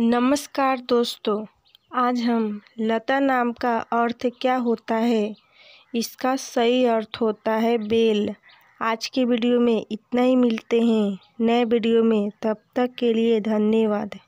नमस्कार दोस्तों आज हम लता नाम का अर्थ क्या होता है इसका सही अर्थ होता है बेल आज के वीडियो में इतना ही मिलते हैं नए वीडियो में तब तक के लिए धन्यवाद